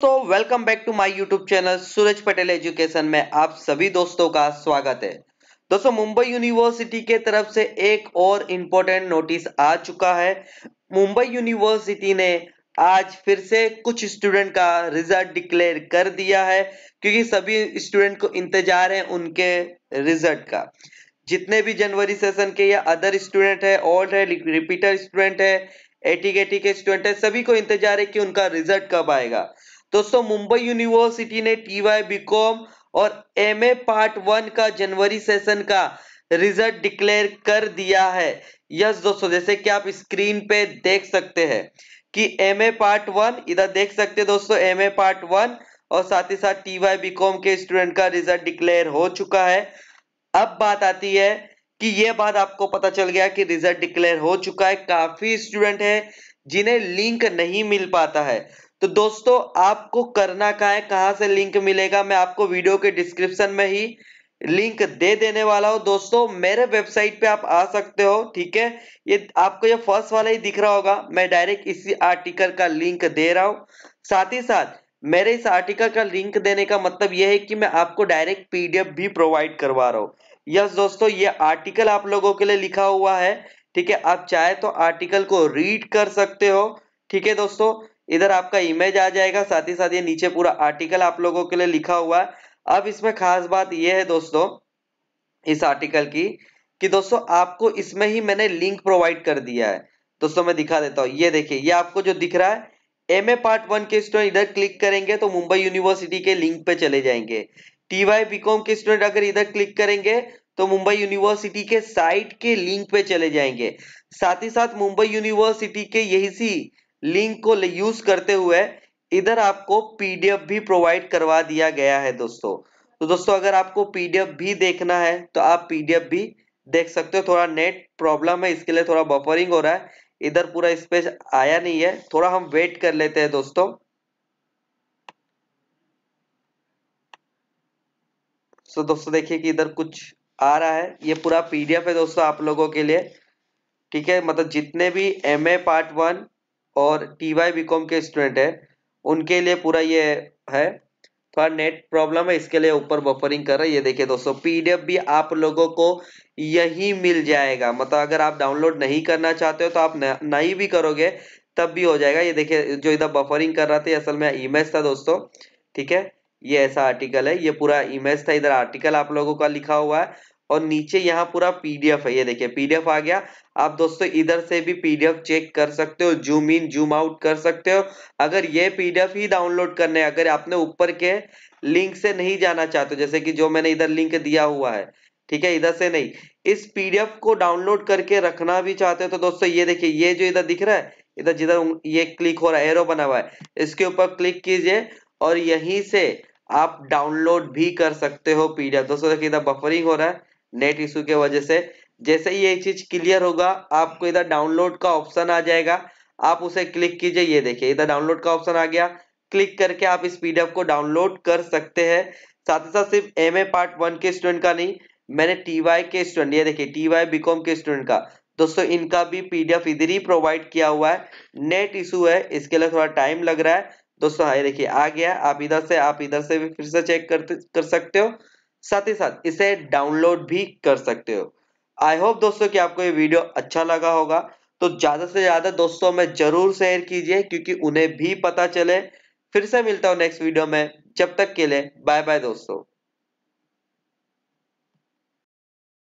तो welcome back to my YouTube channel Suraj Patel education में आप सभी दोस्तों का स्वागत है दोस्तों मुंबई यूनिवर्सिटी के तरफ से एक और इम्पोर्टेंट नोटिस आ चुका है मुंबई यूनिवर्सिटी ने आज फिर से कुछ स्टूडेंट का रिजल्ट डिक्लेयर कर दिया है क्योंकि सभी स्टूडेंट को इंतजार है उनके रिजल्ट का जितने भी जनवरी सेशन के या अदर स्टूडेंट है ओल्ड है रिपीटर स्टूडेंट है एटी के स्टूडेंट है सभी को इंतजार है कि उनका रिजल्ट कब आएगा दोस्तों मुंबई यूनिवर्सिटी ने बी कॉम और ए पार्ट वन का जनवरी सेशन का रिजल्ट डिक्लेयर कर दिया है यस दोस्तों जैसे कि आप स्क्रीन पे देख सकते हैं कि ए पार्ट वन इधर देख सकते हैं दोस्तों ए पार्ट वन और साथ ही साथ टीवाई कॉम के स्टूडेंट का रिजल्ट डिक्लेयर हो चुका है अब बात आती है कि यह बात आपको पता चल गया कि रिजल्ट डिक्लेयर हो चुका है काफी स्टूडेंट है जिन्हें लिंक नहीं मिल पाता है तो दोस्तों आपको करना कहा है कहां से लिंक मिलेगा मैं आपको वीडियो के डिस्क्रिप्शन में ही लिंक दे देने वाला हूँ दोस्तों मेरे वेबसाइट पे आप आ सकते हो ठीक है ये आपको ये फर्स्ट वाला ही दिख रहा होगा मैं डायरेक्ट इसी आर्टिकल का लिंक दे रहा हूं साथ ही साथ मेरे इस आर्टिकल का लिंक देने का मतलब यह है कि मैं आपको डायरेक्ट पीडीएफ भी प्रोवाइड करवा रहा हूँ यस दोस्तों ये आर्टिकल आप लोगों के लिए लिखा हुआ है ठीक है आप चाहे तो आर्टिकल को रीड कर सकते हो ठीक है दोस्तों इधर आपका इमेज आ जाएगा साथ ही साथ ये नीचे पूरा आर्टिकल आप लोगों के लिए लिखा हुआ है अब इसमें खास बात यह है दोस्तों इस आर्टिकल की कि दोस्तों आपको इसमें ही मैंने लिंक प्रोवाइड कर दिया है दोस्तों मैं दिखा देता हूँ ये देखिए ये आपको जो दिख रहा है एम ए पार्ट वन के स्टूडेंट इधर क्लिक करेंगे तो मुंबई यूनिवर्सिटी के लिंक पे चले जाएंगे टी वाई बीकॉम के स्टूडेंट अगर इधर क्लिक करेंगे तो मुंबई यूनिवर्सिटी के साइट के लिंक पे चले जाएंगे साथ ही साथ मुंबई यूनिवर्सिटी के यही सी लिंक को यूज करते हुए इधर आपको पीडीएफ भी प्रोवाइड करवा दिया गया है दोस्तों तो दोस्तों अगर आपको पीडीएफ भी देखना है तो आप पीडीएफ भी देख सकते हो थोड़ा नेट प्रॉब्लम है इसके लिए थोड़ा बफरिंग हो रहा है इधर पूरा स्पेस आया नहीं है थोड़ा हम वेट कर लेते हैं दोस्तों सो तो दोस्तों देखिए कि इधर कुछ आ रहा है ये पूरा पीडीएफ है दोस्तों आप लोगों के लिए ठीक है मतलब जितने भी एम ए पार्ट वन और टी वाई बी कॉम के स्टूडेंट है उनके लिए पूरा ये है थोड़ा नेट प्रॉब्लम है इसके लिए ऊपर बफरिंग कर रहे हैं ये देखिए दोस्तों पीडीएफ भी आप लोगों को यही मिल जाएगा मतलब अगर आप डाउनलोड नहीं करना चाहते हो तो आप नहीं भी करोगे तब भी हो जाएगा ये देखिए जो इधर बफरिंग कर रहा था असल में इमेज था दोस्तों ठीक है ये ऐसा आर्टिकल है ये पूरा इमेज था इधर आर्टिकल आप लोगों का लिखा हुआ है और नीचे यहाँ पूरा पीडीएफ है ये देखिए पीडीएफ आ गया आप दोस्तों इधर से भी पीडीएफ चेक कर सकते हो जूम इन जूम आउट कर सकते हो अगर ये पीडीएफ ही डाउनलोड करने अगर आपने ऊपर के लिंक से नहीं जाना चाहते जैसे कि जो मैंने इधर लिंक दिया हुआ है ठीक है इधर से नहीं इस पीडीएफ को डाउनलोड करके रखना भी चाहते हो तो दोस्तों ये देखिए ये जो इधर दिख रहा है इधर जिधर ये क्लिक हो रहा है एरो बना हुआ है इसके ऊपर क्लिक कीजिए और यहीं से आप डाउनलोड भी कर सकते हो पीडीएफ दोस्तों देखिए इधर बफरिंग हो रहा है नेट इशू के वजह से जैसे ही ये चीज क्लियर होगा आपको इधर डाउनलोड का ऑप्शन आ जाएगा आप उसे क्लिक कीजिए ये देखिए इधर डाउनलोड का ऑप्शन आ गया क्लिक करके आप इस पीडीएफ को डाउनलोड कर सकते हैं साथ ही साथ सिर्फ एम पार्ट वन के स्टूडेंट का नहीं मैंने टी के स्टूडेंट ये देखिए टी वाई के स्टूडेंट का दोस्तों इनका भी पीडीएफ इधर ही प्रोवाइड किया हुआ है नेट इशू है इसके लिए थोड़ा टाइम लग रहा है दोस्तों हाँ ये देखिए आ गया आप इधर से आप इधर से भी फिर से चेक करते कर सकते हो साथ ही साथ इसे डाउनलोड भी कर सकते हो आई होप दोस्तों कि आपको ये वीडियो अच्छा लगा होगा तो ज़्यादा से ज़्यादा दोस्तों में ज़रूर शेयर कीजिए क्योंकि उन्हें भी पता चले फिर से मिलता हूँ नेक्स्ट वीडियो में जब तक के लिए बाय बाय दोस्तों